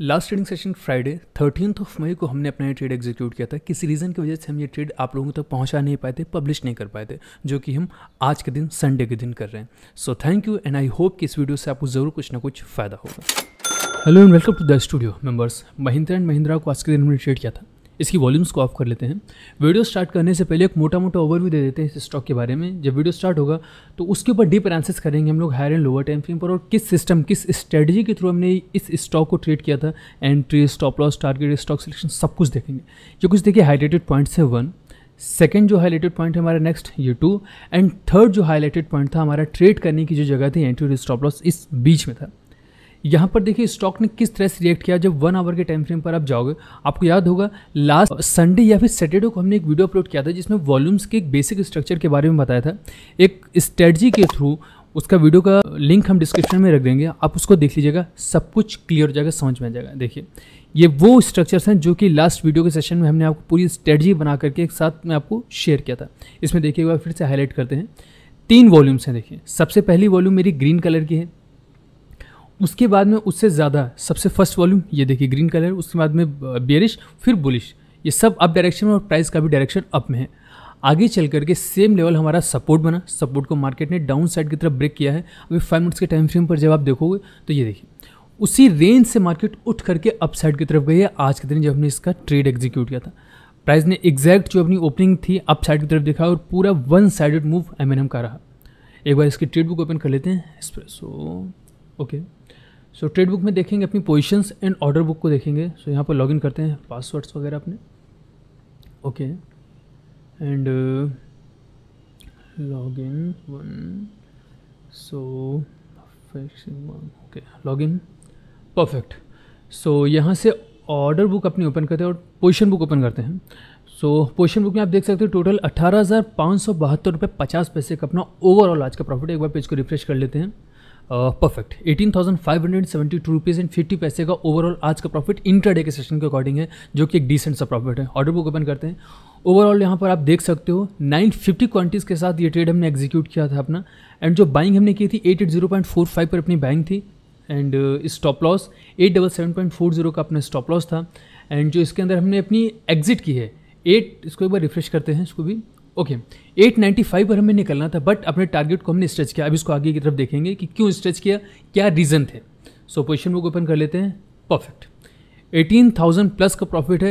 last trading session Friday thirteen of May को हमने अपना ये ट्रेड एग्जीक्यूट किया था किसी रीज़न की वजह से हम ये ट्रेड आप लोगों तक पहुंचा नहीं पाए थे पब्लिश नहीं कर पाए थे जो कि हम आज के दिन संडे के दिन कर रहे हैं so thank you and I hope कि इस वीडियो से आपको ज़रूर कुछ ना कुछ फ़ायदा होगा hello and welcome to the studio members Mahindra and Mahindra को आज के दिन हमने ट्रेड किया था इसकी वॉल्यूम्स को ऑफ कर लेते हैं वीडियो स्टार्ट करने से पहले एक मोटा मोटा ओवरव्यू दे देते हैं इस स्टॉक के बारे में जब वीडियो स्टार्ट होगा तो उसके ऊपर डीप एनालिसिस करेंगे हम लोग higher and lower time frame पर और किस सिस्टम किस स्ट्रेटजी के थ्रू हमने इस स्टॉक को ट्रेड किया था entry stop loss target stock selection सब कुछ देखेंगे जो कुछ देखिए हाईलाइटेड पॉइंट्स है वन सेकेंड जो हाईलाइटेड पॉइंट है हमारा नेक्स्ट ये टू एंड थर्ड जो हाईलाइटेड पॉइंट था हमारा ट्रेड करने की जो जगह थी एंट्री स्टॉप लॉस इस बीच में था यहाँ पर देखिए स्टॉक ने किस तरह से रिएक्ट किया जब वन आवर के टाइम फ्रेम पर आप जाओगे आपको याद होगा लास्ट संडे या फिर सैटरडे को हमने एक वीडियो अपलोड किया था जिसमें वॉल्यूम्स के एक बेसिक स्ट्रक्चर के बारे में बताया था एक स्ट्रेटजी के थ्रू उसका वीडियो का लिंक हम डिस्क्रिप्शन में रख देंगे आप उसको देख लीजिएगा सब कुछ क्लियर हो जाएगा समझ में आ जाएगा देखिए ये वो स्ट्रक्चर्स हैं जो कि लास्ट वीडियो के सेशन में हमने आपको पूरी स्ट्रेटजी बना करके एक साथ में आपको शेयर किया था इसमें देखिएगा फिर से हाईलाइट करते हैं तीन वॉल्यूम्स हैं देखिए सबसे पहली वॉल्यूम मेरी ग्रीन कलर की है उसके बाद में उससे ज़्यादा सबसे फर्स्ट वॉल्यूम ये देखिए ग्रीन कलर उसके बाद में बेरिश फिर बुलिश ये सब अप डायरेक्शन में और प्राइस का भी डायरेक्शन अप में है आगे चल करके सेम लेवल हमारा सपोर्ट बना सपोर्ट को मार्केट ने डाउन साइड की तरफ ब्रेक किया है अभी फाइव मिनट्स के टाइम फ्रेम पर जब आप देखोगे तो ये देखिए उसी रेंज से मार्केट उठ करके अप साइड की तरफ गई है आज के दिन जब हमने इसका ट्रेड एग्जीक्यूट किया था प्राइस ने एग्जैक्ट जो अपनी ओपनिंग थी अप साइड की तरफ देखा और पूरा वन साइडेड मूव एम का रहा एक बार इसकी ट्रेड बुक ओपन कर लेते हैं express okay so so, trade book में देखेंगे अपनी पोजिशंस एंड ऑर्डर बुक को देखेंगे सो so, यहाँ पर इन करते हैं पासवर्ड्स वगैरह अपने okay and log in one so okay log in perfect so यहाँ से ऑर्डर बुक अपनी ओपन करते हैं और पोजिशन बुक ओपन करते हैं सो पोजिशन बुक में आप देख सकते हो टोटल अठारह हज़ार पाँच सौ बहत्तर रुपये पचास पैसे का अपना ओवरऑल आज का प्रॉफिट एक बार पेज को रिफ्रेश कर लेते हैं perfect eighteen thousand five hundred seventy two rupees and fifty paise का ओवरऑल आज का प्रॉफिट इंट्राडे के सेशन के अकॉर्डिंग है जो कि एक डिसेंट सा प्रॉफिट है ऑर्डर बुक ओपन करते हैं ओवरऑल यहाँ पर आप देख सकते हो नाइन फिफ्टी क्वांटिटीज़ के साथ ये ट्रेड हमने एग्जीक्यूट किया था अपना एंड जो बाइंग हमने की थी एट फाइव पर अपनी बाइंग थी and stop loss at double seven point four zero का अपना स्टॉप लॉस था एंड जो इसके अंदर हमने अपनी एग्जिट की है एट इसको एक बार रिफ्रेश करते हैं इसको भी ओके एट नाइन्टी फाइव पर हमें निकलना था बट अपने टारगेट को हमने स्ट्रेच किया अब इसको आगे की तरफ देखेंगे कि क्यों स्ट्रेच किया क्या रीज़न थे सो पोजिशन बुक ओपन कर लेते हैं परफेक्ट एटीन थाउजेंड प्लस का प्रॉफिट है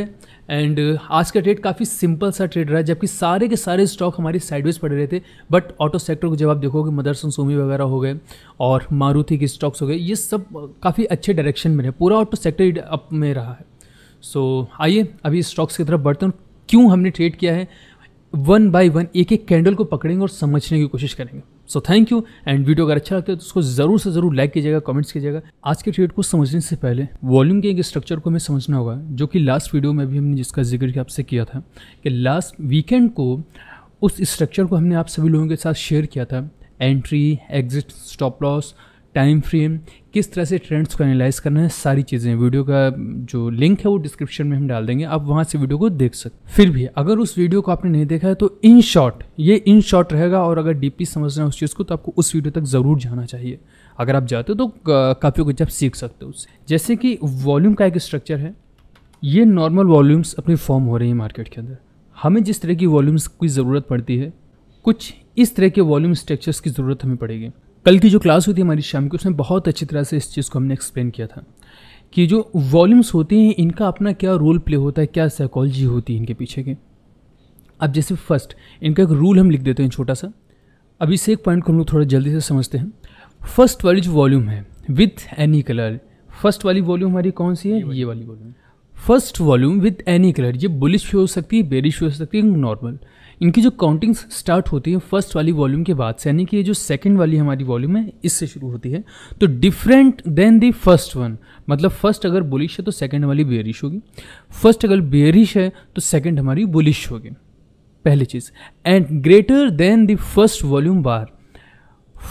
एंड uh, आज का ट्रेड काफ़ी सिंपल सा ट्रेड रहा है जबकि सारे के सारे स्टॉक हमारे साइडवेज पड़े रहे थे बट ऑटो सेक्टर को जब आप देखोगे मदरसन सोमी वगैरह हो गए और मारुति के स्टॉक्स हो गए ये सब काफ़ी अच्छे डायरेक्शन में रहे पूरा ऑटो सेक्टर अप में रहा है सो so, आइए अभी स्टॉक्स की तरफ बढ़ते हैं क्यों हमने ट्रेड किया है वन बाय वन एक एक कैंडल को पकड़ेंगे और समझने की कोशिश करेंगे so thank you and video अगर अच्छा लगता है तो उसको जरूर से जरूर लाइक कीजिएगा कमेंट्स कीजिएगा आज के ट्रेड को समझने से पहले वॉल्यूम के एक स्ट्रक्चर को हमें समझना होगा जो कि लास्ट वीडियो में भी हमने जिसका जिक्र आपसे किया था कि लास्ट वीकेंड को उस स्ट्रक्चर को हमने आप सभी लोगों के साथ शेयर किया था entry exit stop loss time frame किस तरह से ट्रेंड्स को एनालाइज करना है सारी चीज़ें वीडियो का जो लिंक है वो डिस्क्रिप्शन में हम डाल देंगे आप वहाँ से वीडियो को देख सकते फिर भी अगर उस वीडियो को आपने नहीं देखा है तो इन शॉर्ट ये इन शॉर्ट रहेगा और अगर समझ रहे हैं उस चीज़ को तो आपको उस वीडियो तक ज़रूर जाना चाहिए अगर आप जाते हो तो काफ़ी कुछ आप सीख सकते हो उससे जैसे कि वॉल्यूम का एक स्ट्रक्चर है ये नॉर्मल वॉल्यूम्स अपनी फॉर्म हो रही है मार्केट के अंदर हमें जिस तरह की वॉल्यूम्स की ज़रूरत पड़ती है कुछ इस तरह के वॉल्यूम स्ट्रक्चर्स की ज़रूरत हमें पड़ेगी कल की जो क्लास हुई थी हमारी शाम की उसमें बहुत अच्छी तरह से इस चीज़ को हमने एक्सप्लेन किया था कि जो वॉल्यूम्स होते हैं इनका अपना क्या रोल प्ले होता है क्या साइकोलॉजी होती है इनके पीछे के अब जैसे फर्स्ट इनका एक रूल हम लिख देते हैं छोटा सा अब इस एक पॉइंट को हम लोग थोड़ा जल्दी से समझते हैं फर्स्ट वाली जो वॉल्यूम है विथ एनी कलर फर्स्ट वाली वॉल्यूम हमारी कौन सी है ये वाली volume first volume with any colour ये बुलिश भी हो सकती है बेरिश भी हो सकती है नॉर्मल इनकी जो काउंटिंग्स स्टार्ट होती है फर्स्ट वाली वॉल्यूम के बाद से यानी कि ये जो सेकंड वाली हमारी वॉल्यूम है इससे शुरू होती है तो different than the first one मतलब फर्स्ट अगर बुलिश है तो सेकंड हमारी बेरिश होगी फर्स्ट अगर बेरिश है तो सेकंड हमारी बुलिश होगी पहली चीज़ and greater than the first volume bar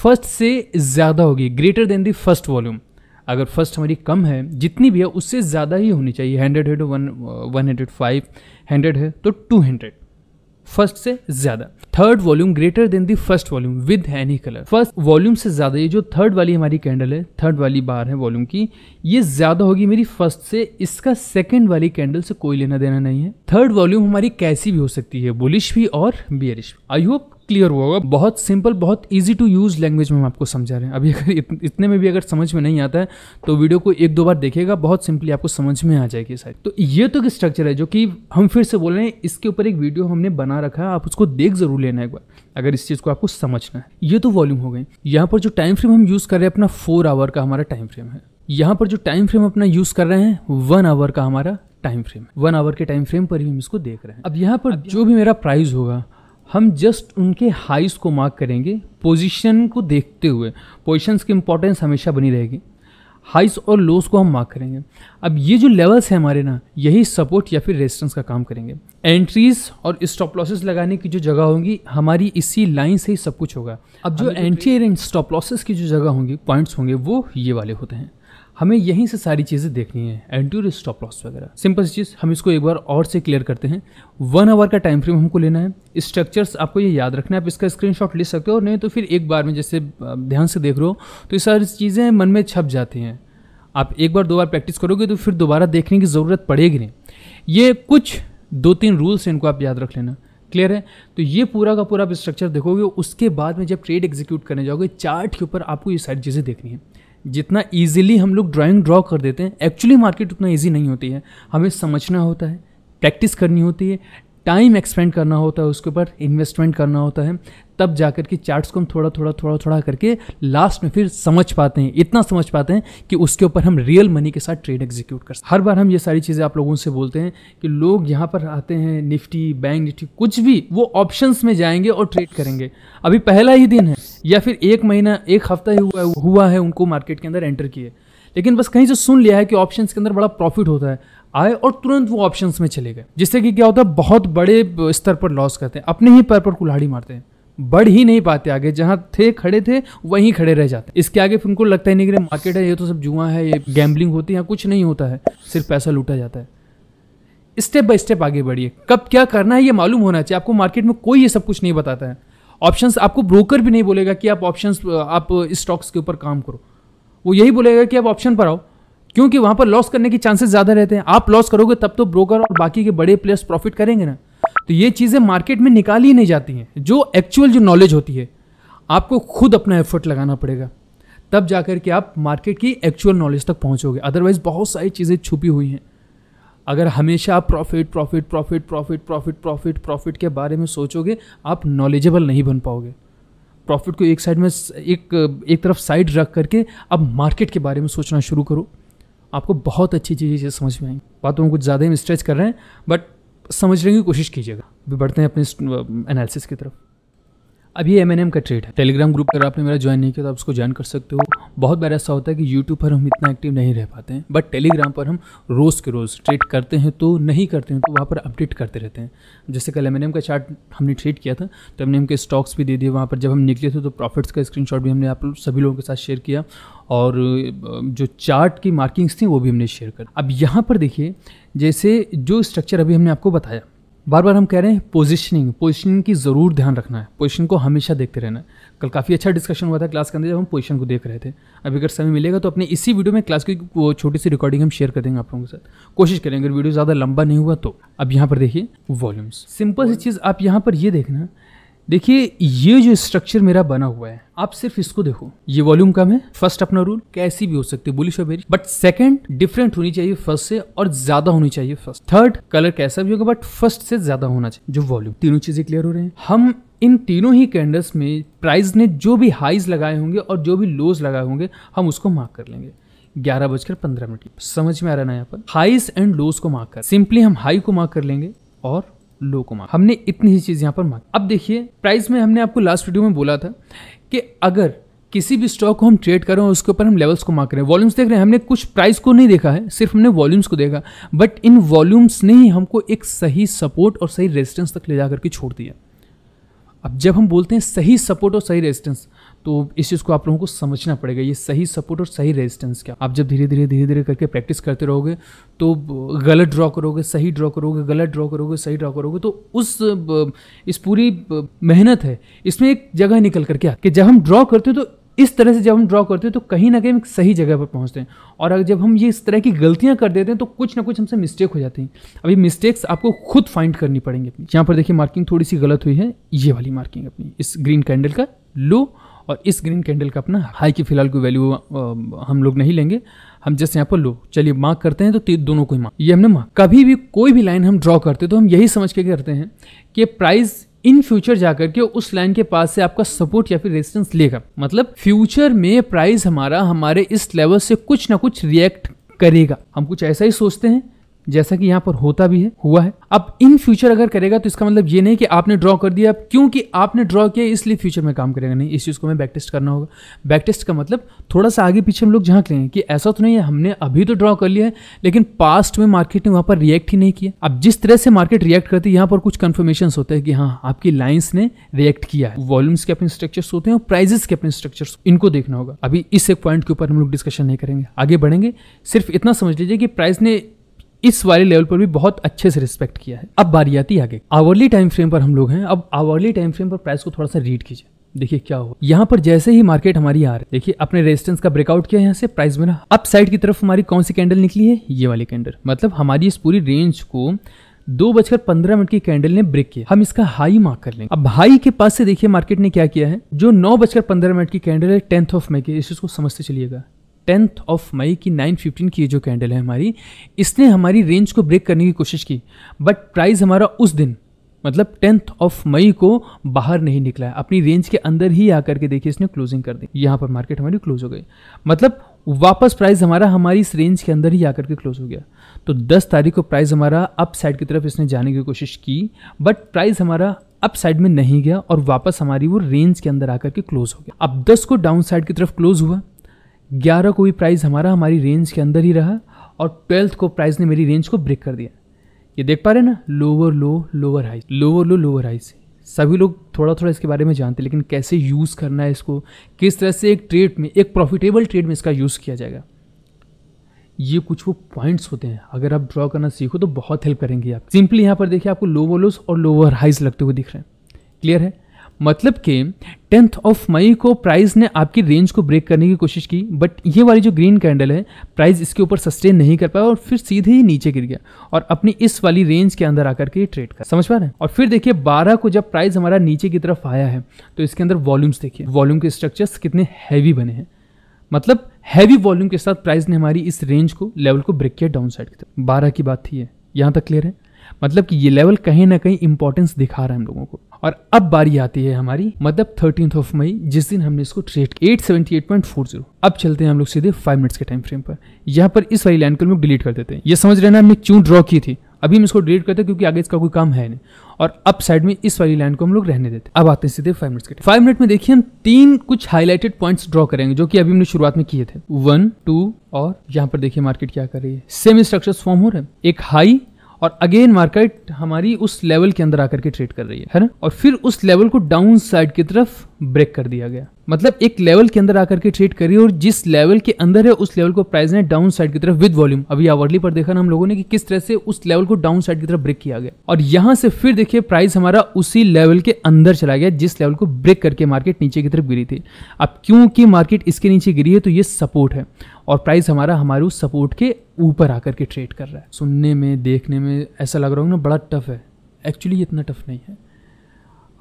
first से ज़्यादा होगी greater than the first volume अगर फर्स्ट हमारी कम है जितनी भी है उससे ज़्यादा ही होनी चाहिए हंड्रेड है तो one one hundred five hundred है तो टू हंड्रेड फर्स्ट से ज्यादा third volume greater than the first volume with any colour first volume से ज्यादा ये जो थर्ड वाली हमारी कैंडल है थर्ड वाली बार है वॉल्यूम की ये ज्यादा होगी मेरी फर्स्ट से इसका सेकेंड वाली कैंडल से कोई लेना देना नहीं है थर्ड वॉल्यूम हमारी कैसी भी हो सकती है बुलिश भी और बियरिश आई होप क्लियर हुआ होगा बहुत सिंपल बहुत ईजी टू यूज़ लैंग्वेज में हम आपको समझा रहे हैं अभी अगर इतने में भी अगर समझ में नहीं आता है तो वीडियो को एक दो बार देखेगा बहुत सिंपली आपको समझ में आ जाएगी शायद तो ये तो एक स्ट्रक्चर है जो कि हम फिर से बोल रहे हैं इसके ऊपर एक वीडियो हमने बना रखा है आप उसको देख जरूर लेना एक बार अगर इस चीज़ को आपको समझना है ये तो वॉल्यूम हो गई यहाँ पर जो टाइम फ्रेम हम यूज़ कर रहे हैं अपना फोर आवर का हमारा टाइम फ्रेम है यहाँ पर जो टाइम फ्रेम अपना यूज़ कर रहे हैं वन आवर का हमारा टाइम फ्रेम वन आवर के टाइम फ्रेम पर ही हम इसको देख रहे हैं अब यहाँ पर जो भी मेरा प्राइस होगा हम जस्ट उनके हाइस को मार्क करेंगे पोजीशन को देखते हुए पोजीशंस की इंपॉर्टेंस हमेशा बनी रहेगी हाइस और लोस को हम मार्क करेंगे अब ये जो लेवल्स हैं हमारे ना यही सपोर्ट या फिर रेजिस्टेंस का काम करेंगे एंट्रीज और स्टॉप लॉसेस लगाने की जो जगह होंगी हमारी इसी लाइन से ही सब कुछ होगा अब जो एंट्री एंड स्टॉप लॉसेस की जो जगह होंगी पॉइंट्स होंगे वो ये वाले होते हैं हमें यहीं से सारी चीज़ें देखनी है एंटूर स्टॉप लॉस वगैरह सिंपल चीज़ हम इसको एक बार और से क्लियर करते हैं वन आवर का टाइम फ्रेम हमको लेना है स्ट्रक्चर्स आपको ये याद रखना है आप इसका स्क्रीनशॉट ले सकते हो और नहीं तो फिर एक बार में जैसे ध्यान से देख रहे हो तो ये सारी चीज़ें मन में छप जाती हैं आप एक बार दो बार प्रैक्टिस करोगे तो फिर दोबारा देखने की ज़रूरत पड़ेगी नहीं ये कुछ दो तीन रूल्स हैं इनको आप याद रख लेना क्लियर है तो ये पूरा का पूरा आप स्ट्रक्चर देखोगे उसके बाद में जब ट्रेड एग्जीक्यूट करने जाओगे चार्ट के ऊपर आपको ये सारी चीज़ें देखनी है जितना ईजिली हम लोग ड्राइंग ड्रॉ कर देते हैं एक्चुअली मार्केट उतना ईजी नहीं होती है हमें समझना होता है प्रैक्टिस करनी होती है टाइम एक्सपेंड करना होता है उसके ऊपर इन्वेस्टमेंट करना होता है तब जा कर के चार्ट्स को हम थोड़ा थोड़ा थोड़ा थोड़ा करके लास्ट में फिर समझ पाते हैं इतना समझ पाते हैं कि उसके ऊपर हम रियल मनी के साथ ट्रेड एग्जीक्यूट कर हर बार हम ये सारी चीज़ें आप लोगों से बोलते हैं कि लोग यहाँ पर आते हैं निफ्टी बैंक निफ्टी कुछ भी वो ऑप्शन में जाएंगे और ट्रेड करेंगे अभी पहला ही दिन है या फिर एक महीना एक हफ्ता ही हुआ हुआ है उनको मार्केट के अंदर एंटर किए लेकिन बस कहीं से सुन लिया है कि ऑप्शंस के अंदर बड़ा प्रॉफिट होता है आए और तुरंत वो ऑप्शंस में चले गए जिससे कि क्या होता है बहुत बड़े स्तर पर लॉस करते हैं अपने ही पैर पर कुल्हाड़ी मारते हैं बढ़ ही नहीं पाते आगे जहां थे खड़े थे वहीं खड़े रह जाते इसके आगे फिर उनको लगता ही नहीं कि मार्केट है ये तो सब जुआ है ये गैम्बलिंग होती है यहाँ कुछ नहीं होता है सिर्फ पैसा लूटा जाता है स्टेप बाय स्टेप आगे बढ़िए कब क्या करना है ये मालूम होना चाहिए आपको मार्केट में कोई ये सब कुछ नहीं बताता है ऑप्शन आपको ब्रोकर भी नहीं बोलेगा कि आप ऑप्शन आप स्टॉक्स के ऊपर काम करो वो यही बोलेगा कि आप ऑप्शन पर आओ क्योंकि वहाँ पर लॉस करने के चांसेस ज़्यादा रहते हैं आप लॉस करोगे तब तो ब्रोकर और बाकी के बड़े प्लेयर्स प्रॉफिट करेंगे ना तो ये चीज़ें मार्केट में निकाली नहीं जाती हैं जो एक्चुअल जो नॉलेज होती है आपको खुद अपना एफर्ट लगाना पड़ेगा तब जा कर के आप मार्केट की एक्चुअल नॉलेज तक पहुंचोगे अदरवाइज़ बहुत सारी चीज़ें छुपी हुई हैं अगर हमेशा आप profit profit profit profit profit profit profit के बारे में सोचोगे आप नॉलेजेबल नहीं बन पाओगे प्रॉफिट को एक साइड में एक एक तरफ साइड रख करके अब मार्केट के बारे में सोचना शुरू करो आपको बहुत अच्छी चीज़ें समझ में आएंगी बातों में कुछ ज़्यादा ही स्ट्रेच कर रहे हैं बट समझने की कोशिश कीजिएगा भी बढ़ते हैं अपने एनालिसिस की तरफ अब ये एम का ट्रेड है टेलीग्राम ग्रुप अगर आपने मेरा ज्वाइन नहीं किया तो आप उसको ज्वाइन कर सकते हो बहुत बार ऐसा होता है कि यूट्यूब पर हम इतना एक्टिव नहीं रह पाते हैं बट टेलीग्राम पर हम रोज़ के रोज़ ट्रेड करते हैं तो नहीं करते हैं तो वहाँ पर अपडेट करते रहते हैं जैसे कल एम एन एम का चार्ट हमने ट्रेड किया था तो एम एम के स्टॉक्स भी दे दिए वहाँ पर जब हम निकले थे तो प्रॉफिट्स का शॉट भी हमने आप सभी लोगों के साथ शेयर किया और जो चार्ट की मार्किंग्स थी वो भी हमने शेयर कर अब यहाँ पर देखिए जैसे जो स्ट्रक्चर अभी हमने आपको बताया बार बार हम कह रहे हैं पोजिशनिंग पोजिशनिंग की ज़रूर ध्यान रखना है पोजिशन को हमेशा देखते रहना है कल काफ़ी अच्छा डिस्कशन हुआ था क्लास के अंदर जब हम पोजिशन को देख रहे थे अभी अगर समय मिलेगा तो अपने इसी वीडियो में क्लास की वो छोटी सी रिकॉर्डिंग हम शेयर कर देंगे आप लोगों के साथ कोशिश करेंगे अगर वीडियो ज़्यादा लंबा नहीं हुआ तो अब यहाँ पर देखिए वॉल्यूम्स सिंपल सी चीज़ आप यहाँ पर ये यह देखना देखिए ये जो स्ट्रक्चर मेरा बना हुआ है आप सिर्फ इसको देखो ये वॉल्यूम कम है फर्स्ट अपना रूल कैसी भी हो सकती है बुलिश और बेरिश बट सेकंड डिफरेंट होनी चाहिए फर्स्ट से और ज्यादा होनी चाहिए फर्स्ट थर्ड कलर कैसा भी होगा बट फर्स्ट से ज्यादा होना चाहिए जो वॉल्यूम तीनों चीजें क्लियर हो रहे हैं हम इन तीनों ही कैंडल्स में प्राइस ने जो भी हाइज लगाए होंगे और जो भी लोज लगाए होंगे हम उसको मार्क कर लेंगे ग्यारह बजकर पंद्रह मिनट समझ में आ रहा है यहाँ पर हाइस एंड लोज को मार्क कर सिंपली हम हाई को मार्क कर लेंगे और लो को मांगा हमने इतनी ही चीज़ यहाँ पर मांगी अब देखिए प्राइस में हमने आपको लास्ट वीडियो में बोला था कि अगर किसी भी स्टॉक को हम ट्रेड कर रहे हैं उसके ऊपर हम लेवल्स को मार्क करें वॉल्यूम्स देख रहे हैं हमने कुछ प्राइस को नहीं देखा है सिर्फ हमने वॉल्यूम्स को देखा बट इन वॉल्यूम्स ने ही हमको एक सही सपोर्ट और सही रेजिस्टेंस तक ले जा करके छोड़ दिया अब जब हम बोलते हैं सही सपोर्ट और सही रेजिस्टेंस तो इस चीज़ को आप लोगों को समझना पड़ेगा ये सही सपोर्ट और सही रेजिस्टेंस क्या आप जब धीरे धीरे धीरे धीरे करके प्रैक्टिस करते रहोगे तो गलत ड्रॉ करोगे सही ड्रॉ करोगे गलत ड्रॉ करोगे सही ड्रॉ करोगे तो उस इस पूरी मेहनत है इसमें एक जगह निकल कर क्या कि जब हम ड्रॉ करते हैं तो इस तरह से जब हम ड्रॉ करते हैं तो कहीं ना कहीं हम सही जगह पर पहुंचते हैं और अगर जब हम ये इस तरह की गलतियां कर देते हैं तो कुछ ना कुछ हमसे मिस्टेक हो जाती हैं अभी मिस्टेक्स आपको खुद फाइंड करनी पड़ेंगी अपनी यहाँ पर देखिए मार्किंग थोड़ी सी गलत हुई है ये वाली मार्किंग अपनी इस ग्रीन कैंडल का लो और इस ग्रीन कैंडल का अपना हाई की फिलहाल कोई वैल्यू हम लोग नहीं लेंगे हम जैसे यहाँ पर लो चलिए मार्क करते हैं तो दोनों को ही मार्क ये हमने मार्क कभी भी कोई भी लाइन हम ड्रॉ करते तो हम यही समझ के करते हैं कि प्राइस इन फ्यूचर जाकर के उस लाइन के पास से आपका सपोर्ट या फिर रेजिस्टेंस लेगा मतलब फ्यूचर में प्राइस हमारा हमारे इस लेवल से कुछ ना कुछ रिएक्ट करेगा हम कुछ ऐसा ही सोचते हैं जैसा कि यहाँ पर होता भी है हुआ है अब इन फ्यूचर अगर करेगा तो इसका मतलब ये नहीं कि आपने ड्रॉ कर दिया क्योंकि आपने ड्रॉ किया इसलिए फ्यूचर में काम करेगा नहीं इस चीज़ को हमें बैक टेस्ट करना होगा बैक टेस्ट का मतलब थोड़ा सा आगे पीछे हम लोग झाँक लेंगे कि ऐसा तो नहीं है हमने अभी तो ड्रॉ कर लिया है लेकिन पास्ट में मार्केट ने वहाँ पर रिएक्ट ही नहीं किया अब जिस तरह से मार्केट रिएक्ट करती है यहाँ पर कुछ कन्फर्मेशन होते हैं कि हाँ आपकी लाइन्स ने रिएक्ट किया है वॉल्यूम्स के अपने स्ट्रक्चर्स होते हैं और प्राइजेस के अपने स्ट्रक्चर्स इनको देखना होगा अभी इस एक पॉइंट के ऊपर हम लोग डिस्कशन नहीं करेंगे आगे बढ़ेंगे सिर्फ इतना समझ लीजिए कि प्राइस ने इस वाले लेवल पर भी बहुत अच्छे से रिस्पेक्ट किया है अब बारी आती आगे आवर्ली टाइम फ्रेम पर हम लोग हैं अब आवर्ली टाइम फ्रेम पर प्राइस को थोड़ा सा रीड कीजिए देखिए क्या हो यहाँ पर जैसे ही मार्केट हमारी आ रही देखिए अपने रेजिस्टेंस का ब्रेकआउट किया यहाँ से प्राइस बना अप साइड की तरफ हमारी कौन सी कैंडल निकली है ये वाली कैंडल मतलब हमारी इस पूरी रेंज को दो बजकर पंद्रह मिनट की कैंडल ने ब्रेक किया हम इसका हाई मार्क कर लेंगे अब हाई के पास से देखिए मार्केट ने क्या किया है जो नौ बजकर पंद्रह मिनट की कैंडल है टेंथ ऑफ मे की इस चीज को समझते चलिएगा टेंथ ऑफ मई की 915 की जो कैंडल है हमारी इसने हमारी रेंज को ब्रेक करने की कोशिश की बट प्राइस हमारा उस दिन मतलब टेंथ ऑफ मई को बाहर नहीं निकला है अपनी रेंज के अंदर ही आकर के देखिए इसने क्लोजिंग कर दी यहाँ पर मार्केट हमारी क्लोज हो गई मतलब वापस प्राइस हमारा हमारी इस रेंज के अंदर ही आकर के क्लोज हो गया तो 10 तारीख को प्राइस हमारा अप साइड की तरफ इसने जाने की कोशिश की बट प्राइस हमारा अप साइड में नहीं गया और वापस हमारी वो रेंज के अंदर आकर के क्लोज हो गया अब 10 को डाउन साइड की तरफ क्लोज हुआ ग्यारह को भी प्राइस हमारा हमारी रेंज के अंदर ही रहा और ट्वेल्थ को प्राइस ने मेरी रेंज को ब्रेक कर दिया ये देख पा रहे हैं ना lower low lower high lower low lower high से सभी लोग थोड़ा थोड़ा इसके बारे में जानते हैं लेकिन कैसे यूज़ करना है इसको किस तरह से एक ट्रेड में एक प्रॉफिटेबल ट्रेड में इसका यूज़ किया जाएगा ये कुछ वो पॉइंट्स होते हैं अगर आप ड्रॉ करना सीखो तो बहुत हेल्प करेंगे आप सिंपली यहाँ पर देखिए आपको लोवर लोस और लोअर हाइज लगते हुए दिख रहे हैं क्लियर है मतलब कि टेंथ ऑफ मई को प्राइस ने आपकी रेंज को ब्रेक करने की कोशिश की बट ये वाली जो ग्रीन कैंडल है प्राइस इसके ऊपर सस्टेन नहीं कर पाया और फिर सीधे ही नीचे गिर गया और अपनी इस वाली रेंज के अंदर आकर के ट्रेड कर समझ पा रहे हैं और फिर देखिए 12 को जब प्राइस हमारा नीचे की तरफ आया है तो इसके अंदर वॉल्यूम्स देखिए वॉल्यूम के स्ट्रक्चर्स कितने हैवी बने हैं मतलब हैवी वॉल्यूम के साथ प्राइस ने हमारी इस रेंज को लेवल को ब्रेक किया डाउन साइड की तरफ बारह की बात थी यहाँ तक क्लियर है मतलब कि ये लेवल कहीं ना कहीं इंपॉर्टेंस दिखा रहा है हम लोगों को और अब बारी आती है हमारी मतलब थर्टीन ऑफ मई जिस दिन हमने इसको ट्रेड एट अब चलते हैं हम लोग सीधे फाइव मिनट्स के टाइम फ्रेम पर यहाँ पर इस वाली लाइन को हम लोग डिलीट कर देते हैं ये समझ रहे ना हमने क्यों ड्रॉ की थी अभी हम इसको डिलीट करते हैं क्योंकि आगे इसका कोई काम है नहीं और अब साइड में इस वाली लाइन को हम लोग रहने देते हैं अब आते हैं सीधे फाइव मिनट्स के फाइव मिनट में देखिए हम तीन कुछ हाईलाइटेड पॉइंट्स ड्रॉ करेंगे जो कि अभी हमने शुरुआत में किए थे वन टू और यहाँ पर देखिए मार्केट क्या कर रही है सेम स्ट्रक्चर फॉर्म हो रहे हैं एक हाई और अगेन मार्केट हमारी उस लेवल के अंदर आकर के ट्रेड कर रही है है ना और फिर उस लेवल को डाउन साइड की तरफ ब्रेक कर दिया गया मतलब एक लेवल के अंदर आकर के ट्रेड करी और जिस लेवल के अंदर है उस लेवल को प्राइस ने डाउन साइड की तरफ विद वॉल्यूम अभी आवर्ली पर देखा ना हम लोगों ने कि किस तरह से उस लेवल को डाउन साइड की तरफ ब्रेक किया गया और यहाँ से फिर देखिए प्राइस हमारा उसी लेवल के अंदर चला गया जिस लेवल को ब्रेक करके मार्केट नीचे की तरफ गिरी थी अब क्योंकि मार्केट इसके नीचे गिरी है तो ये सपोर्ट है और प्राइस हमारा हमारे उस सपोर्ट के ऊपर आकर के ट्रेड कर रहा है सुनने में देखने में ऐसा लग रहा हूँ ना बड़ा टफ है एक्चुअली इतना टफ नहीं है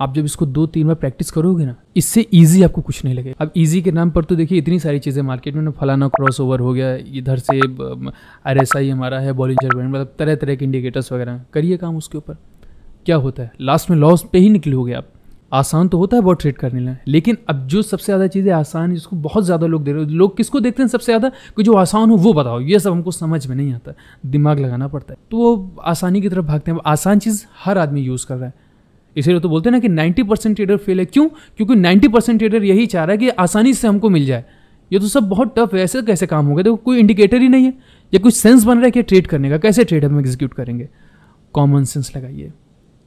आप जब इसको दो तीन बार प्रैक्टिस करोगे ना इससे ईजी आपको कुछ नहीं लगेगा अब ईजी के नाम पर तो देखिए इतनी सारी चीज़ें मार्केट में फलाना क्रॉस ओवर हो गया इधर से आर एस आई हमारा है बॉलिंग बैंड मतलब तरह तरह के इंडिकेटर्स वगैरह करिए काम उसके ऊपर क्या होता है लास्ट में लॉस पे ही निकलोगे आप आसान तो होता है बहुत ट्रेड करने लें लेकिन अब जो सबसे ज़्यादा चीज़ें आसान है जिसको बहुत ज़्यादा लोग दे रहे हो लोग किसको देखते हैं सबसे ज़्यादा कि जो आसान हो वो बताओ ये सब हमको समझ में नहीं आता दिमाग लगाना पड़ता है तो वो आसानी की तरफ भागते हैं आसान चीज़ हर आदमी यूज़ कर रहा है इसीलिए तो बोलते हैं ना कि नाइन्टी परसेंट ट्रेडर फेल है क्यों क्योंकि नाइन्टी परसेंट ट्रेडर यही चाह रहा है कि आसानी से हमको मिल जाए ये तो सब बहुत टफ है ऐसे कैसे काम होगा देखो कोई इंडिकेटर ही नहीं है या कुछ सेंस बन रहा है कि ट्रेड करने का कैसे ट्रेड हम एग्जीक्यूट करेंगे कॉमन सेंस लगाइए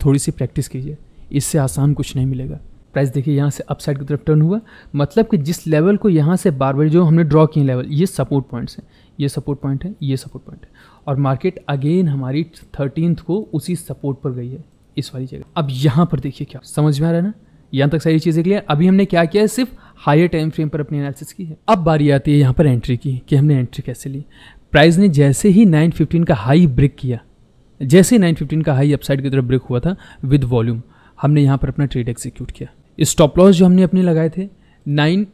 थोड़ी सी प्रैक्टिस कीजिए इससे आसान कुछ नहीं मिलेगा प्राइस देखिए यहाँ से अपसाइड की तरफ टर्न हुआ मतलब कि जिस लेवल को यहाँ से बार बार जो हमने ड्रॉ किए लेवल ये सपोर्ट पॉइंट्स हैं ये सपोर्ट पॉइंट है ये सपोर्ट पॉइंट है और मार्केट अगेन हमारी थर्टीनथ को उसी सपोर्ट पर गई है इस वाली जगह अब यहाँ पर देखिए क्या समझ में आ रहा है ना यहाँ तक सारी चीज़ें क्लियर अभी हमने क्या किया है सिर्फ हायर टाइम फ्रेम पर अपनी एनालिसिस की है अब बारी आती है यहाँ पर एंट्री की कि हमने एंट्री कैसे ली प्राइस ने जैसे ही 915 का हाई ब्रेक किया जैसे ही 915 का हाई अपसाइड की तरफ ब्रेक हुआ था विद वॉल्यूम हमने यहाँ पर अपना ट्रेड एग्जीक्यूट किया स्टॉप लॉस जो हमने अपने लगाए थे नाइन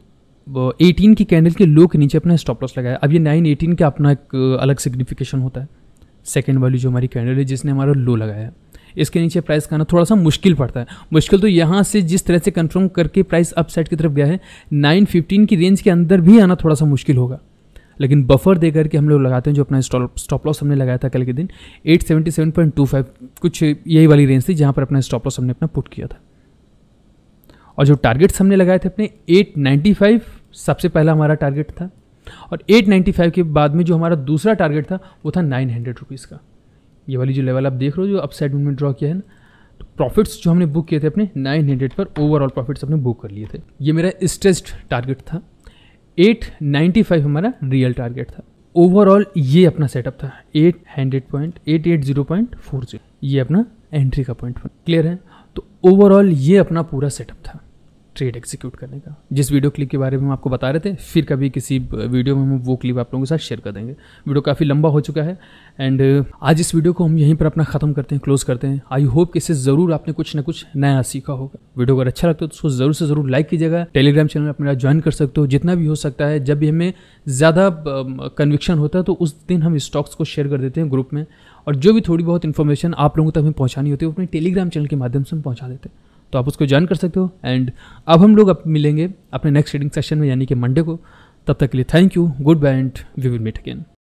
एटीन की कैंडल के लो के नीचे अपना स्टॉप लॉस लगाया अब ये नाइन एटीन का अपना एक अलग सिग्निफिकेशन होता है सेकेंड वाली जो हमारी कैंडल है जिसने हमारा लो लगाया इसके नीचे प्राइस का थोड़ा सा मुश्किल पड़ता है मुश्किल तो यहाँ से जिस तरह से कन्फर्म करके प्राइस अपसाइड की तरफ गया है नाइन फिफ्टीन की रेंज के अंदर भी आना थोड़ा सा मुश्किल होगा लेकिन बफर दे करके हम लोग लगाते हैं जो अपना स्टॉप लॉस हमने लगाया था कल के दिन 877.25 कुछ यही वाली रेंज थी जहाँ पर अपना स्टॉप लॉस हमने अपना पुट किया था और जो टारगेट्स हमने लगाए थे अपने 895 सबसे पहला हमारा टारगेट था और 895 के बाद में जो हमारा दूसरा टारगेट था वो था नाइन हंड्रेड रुपीज़ का ये वाली जो लेवल आप देख रहे हो जो अपसाइड में ड्रॉ किया है ना तो प्रॉफिट्स जो हमने बुक किए थे अपने 900 पर ओवरऑल प्रॉफिट्स अपने बुक कर लिए थे ये मेरा स्ट्रेस्ड टारगेट था 895 हमारा रियल टारगेट था ओवरऑल ये अपना सेटअप था 800 point eight eight zero point four zero ये अपना एंट्री का पॉइंट क्लियर है तो ओवरऑल ये अपना पूरा सेटअप था ट्रेड एग्जीक्यूट करने का जिस वीडियो क्लिप के बारे में हम आपको बता रहे थे फिर कभी किसी वीडियो में हम वो क्लिप आप लोगों के साथ शेयर कर देंगे वीडियो काफ़ी लंबा हो चुका है एंड uh, आज इस वीडियो को हम यहीं पर अपना ख़त्म करते हैं क्लोज करते हैं आई होप कि इससे ज़रूर आपने कुछ ना कुछ नया सीखा होगा वीडियो अगर अच्छा लगता है तो उसको ज़रूर से ज़रूर लाइक कीजिएगा टेलीग्राम चैनल आप मेरा ज्वाइन कर सकते हो जितना भी हो सकता है जब भी हमें ज़्यादा कन्विक्शन um, होता है तो उस दिन हम स्टॉक्स को शेयर कर देते हैं ग्रुप में और जो भी थोड़ी बहुत इन्फॉर्मेशन आप लोगों तक हमें पहुँचानी होती है वो अपने टेलीग्राम चैनल के माध्यम से हम पहुँचा देते हैं तो आप उसको ज्वाइन कर सकते हो एंड अब हम लोग मिलेंगे अपने नेक्स्ट रीडिंग सेशन में यानी कि मंडे को तब तक के लिए thank you good bye and we will meet again